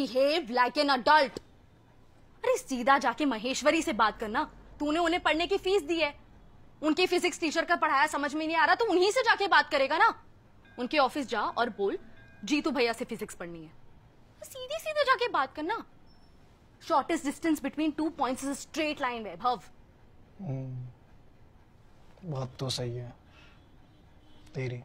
behave like an adult अरे सीधा जाके महेश्वरी से बात करना तूने उन्हें पढ़ने की फीस दी है उनकी फिजिक्स टीचर का पढ़ाया समझ में नहीं आ रहा तो उन्हीं से जाके बात करेगा ना उनके ऑफिस जा और बोल जीतू भैया से फिजिक्स पढ़नी है तो सीधे सीधे जाके बात करना shortest distance between two point straight line Vaibhav हम्म, बात तो सही है तेरी